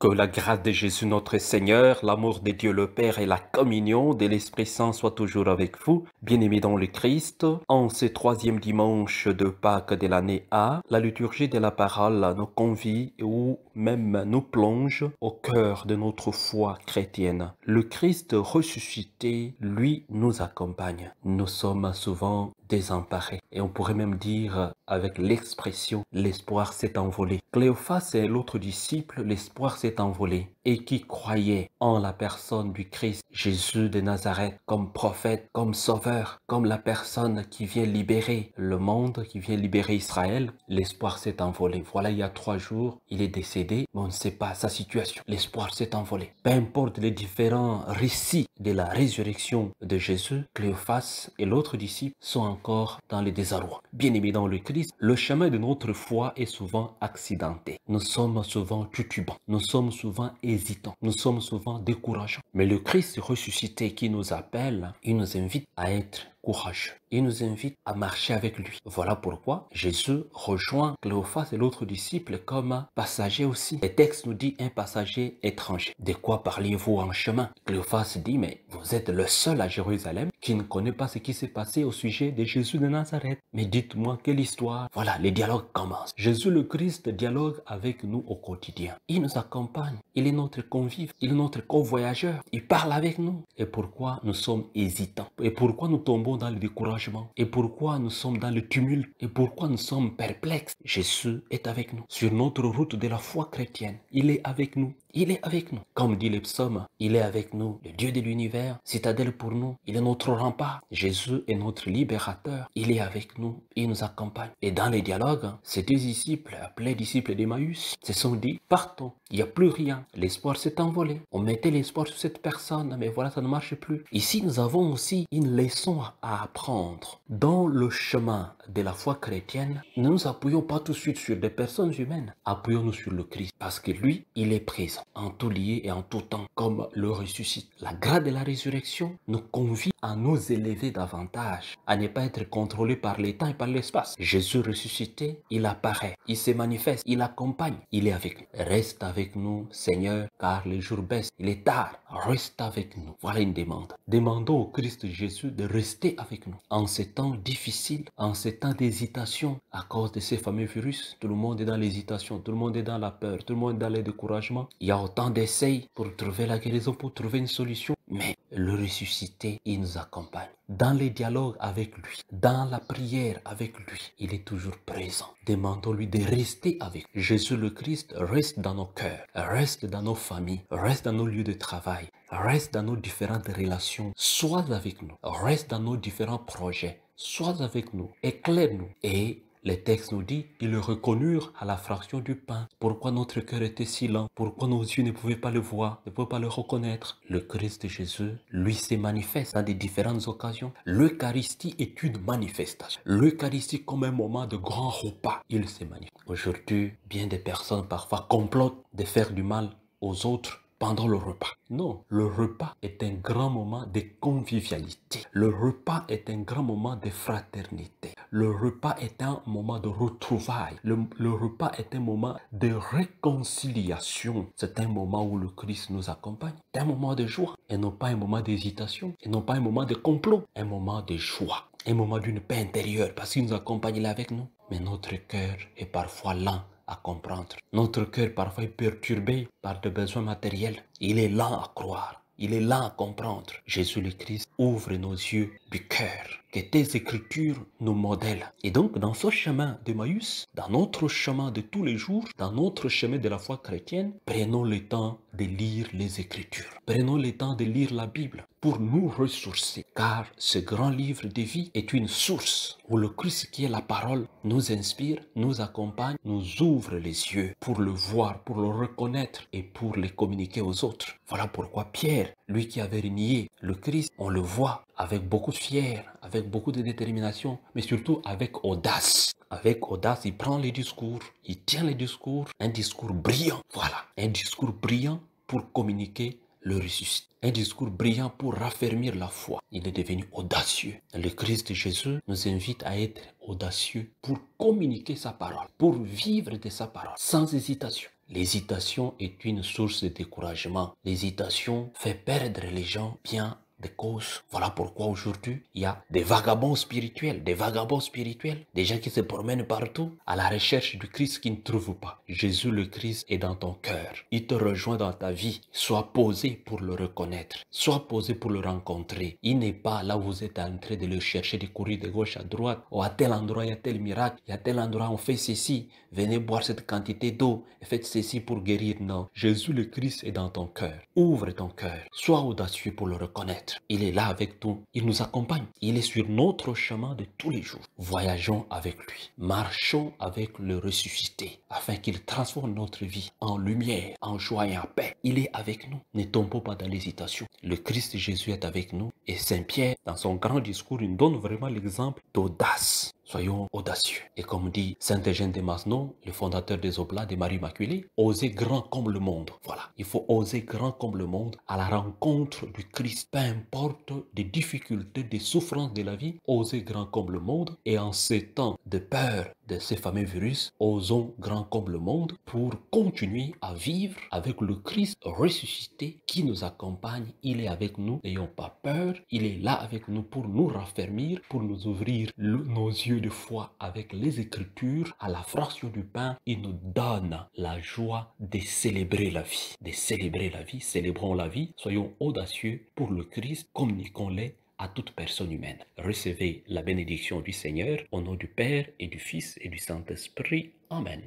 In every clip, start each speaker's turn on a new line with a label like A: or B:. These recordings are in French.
A: Que la grâce de Jésus notre Seigneur, l'amour de Dieu le Père et la communion de l'Esprit Saint soient toujours avec vous. Bien-aimés dans le Christ, en ce troisième dimanche de Pâques de l'année A, la liturgie de la parole nous convie ou même nous plonge au cœur de notre foi chrétienne. Le Christ ressuscité, lui, nous accompagne. Nous sommes souvent désemparés et on pourrait même dire avec l'expression l'espoir s'est envolé. Cléophas et l'autre disciple, l'espoir s'est envolé et qui croyait en la personne du Christ Jésus de Nazareth comme prophète, comme sauveur, comme la personne qui vient libérer le monde, qui vient libérer Israël, l'espoir s'est envolé. Voilà, il y a trois jours, il est décédé mais on ne sait pas sa situation. L'espoir s'est envolé. Peu importe les différents récits de la résurrection de Jésus, Cléophas et l'autre disciple sont encore dans le désarroi. Bien aimé dans le Christ, le chemin de notre foi est souvent accidenté. Nous sommes souvent tutubants, nous sommes souvent hésitants, nous sommes souvent décourageants. Mais le Christ ressuscité qui nous appelle, il nous invite à être courageux. Il nous invite à marcher avec lui. Voilà pourquoi Jésus rejoint Cléophas et l'autre disciple comme un passager aussi. Le texte nous dit un passager étranger. De quoi parlez-vous en chemin Cléophas dit, mais vous êtes le seul à Jérusalem qui ne connaît pas ce qui s'est passé au sujet de Jésus de Nazareth. Mais dites-moi quelle histoire. Voilà, le dialogue commence. Jésus le Christ dialogue avec nous au quotidien. Il nous accompagne. Il est notre convive. Il est notre co-voyageur, Il parle avec nous. Et pourquoi nous sommes hésitants Et pourquoi nous tombons dans le découragement Et pourquoi nous sommes dans le tumulte Et pourquoi nous sommes perplexes Jésus est avec nous. Sur notre route de la foi chrétienne, il est avec nous il est avec nous. Comme dit le psaume, il est avec nous, le Dieu de l'univers, citadelle pour nous, il est notre rempart. Jésus est notre libérateur, il est avec nous, il nous accompagne. Et dans les dialogues, ces disciples, appelés disciples d'Emmaüs, se sont dit, partons, il n'y a plus rien, l'espoir s'est envolé. On mettait l'espoir sur cette personne, mais voilà, ça ne marche plus. Ici, nous avons aussi une leçon à apprendre. Dans le chemin de la foi chrétienne, ne nous appuyons pas tout de suite sur des personnes humaines, appuyons-nous sur le Christ, parce que lui, il est présent en tout lieu et en tout temps, comme le ressuscite. La grâce de la résurrection nous convie à nous élever davantage, à ne pas être contrôlé par les temps et par l'espace. Jésus ressuscité, il apparaît, il se manifeste, il accompagne, il est avec nous. Reste avec nous, Seigneur, car les jours baissent, il est tard, reste avec nous. Voilà une demande. Demandons au Christ Jésus de rester avec nous en ces temps difficiles, en ces temps d'hésitation à cause de ces fameux virus. Tout le monde est dans l'hésitation, tout le monde est dans la peur, tout le monde est dans le découragement. Il y a autant d'essais pour trouver la guérison, pour trouver une solution. Mais le ressuscité, il nous accompagne. Dans les dialogues avec lui, dans la prière avec lui, il est toujours présent. Demandons-lui de rester avec Jésus le Christ reste dans nos cœurs, reste dans nos familles, reste dans nos lieux de travail, reste dans nos différentes relations, soit avec nous, reste dans nos différents projets, sois avec nous, éclaire-nous et les textes nous disent, ils le reconnurent à la fraction du pain. Pourquoi notre cœur était si lent Pourquoi nos yeux ne pouvaient pas le voir, ne pouvaient pas le reconnaître Le Christ Jésus, lui, s'est manifeste dans des différentes occasions. L'Eucharistie est une manifestation. L'Eucharistie comme un moment de grand repas, il s'est manifesté. Aujourd'hui, bien des personnes parfois complotent de faire du mal aux autres pendant le repas. Non, le repas est un grand moment de convivialité. Le repas est un grand moment de fraternité. Le repas est un moment de retrouvailles. Le, repas est un moment de réconciliation. C'est un moment où le Christ nous accompagne. C'est un moment de joie et non pas un moment d'hésitation et non pas un moment de complot. Un moment de joie. Un moment d'une paix intérieure parce qu'il nous accompagne là avec nous. Mais notre cœur est parfois lent comprendre. Notre cœur parfois perturbé par des besoins matériels. Il est là à croire. Il est là à comprendre. Jésus le Christ ouvre nos yeux du cœur que tes écritures nous modèlent. Et donc, dans ce chemin de d'Emmaüs, dans notre chemin de tous les jours, dans notre chemin de la foi chrétienne, prenons le temps de lire les Écritures. Prenons le temps de lire la Bible pour nous ressourcer, car ce grand livre de vie est une source où le Christ qui est la parole nous inspire, nous accompagne, nous ouvre les yeux pour le voir, pour le reconnaître et pour le communiquer aux autres. Voilà pourquoi Pierre lui qui avait nié le Christ, on le voit avec beaucoup de fierté, avec beaucoup de détermination, mais surtout avec audace. Avec audace, il prend les discours, il tient les discours, un discours brillant. Voilà, un discours brillant pour communiquer le ressuscité, Un discours brillant pour raffermir la foi. Il est devenu audacieux. Le Christ de Jésus nous invite à être audacieux pour communiquer sa parole, pour vivre de sa parole, sans hésitation. L'hésitation est une source de découragement. L'hésitation fait perdre les gens bien des causes. Voilà pourquoi aujourd'hui, il y a des vagabonds spirituels, des vagabonds spirituels, des gens qui se promènent partout à la recherche du Christ qui ne trouvent pas. Jésus le Christ est dans ton cœur. Il te rejoint dans ta vie. Sois posé pour le reconnaître. Sois posé pour le rencontrer. Il n'est pas là où vous êtes en train de le chercher, de courir de gauche à droite. Ou oh, à tel endroit, il y a tel miracle. Il y a tel endroit, on fait ceci. Venez boire cette quantité d'eau et faites ceci pour guérir. Non, Jésus le Christ est dans ton cœur. Ouvre ton cœur. Sois audacieux pour le reconnaître. Il est là avec nous. Il nous accompagne. Il est sur notre chemin de tous les jours. Voyageons avec lui. Marchons avec le ressuscité afin qu'il transforme notre vie en lumière, en joie et en paix. Il est avec nous. Ne tombons pas dans l'hésitation. Le Christ Jésus est avec nous. Et Saint Pierre, dans son grand discours, nous donne vraiment l'exemple d'audace Soyons audacieux. Et comme dit Saint Eugène de Masnon, le fondateur des Oblats de Marie Immaculée, osez grand comme le monde. Voilà, il faut oser grand comme le monde à la rencontre du Christ. Peu importe des difficultés, des souffrances de la vie, osez grand comme le monde. Et en ces temps de peur de ces fameux virus, osons grand comme le monde pour continuer à vivre avec le Christ ressuscité qui nous accompagne. Il est avec nous, n'ayons pas peur. Il est là avec nous pour nous raffermir, pour nous ouvrir nos yeux de foi avec les Écritures, à la fraction du pain, il nous donne la joie de célébrer la vie. De célébrer la vie, célébrons la vie, soyons audacieux pour le Christ, communiquons-les à toute personne humaine. Recevez la bénédiction du Seigneur au nom du Père et du Fils et du Saint-Esprit. Amen.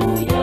A: Hallelujah.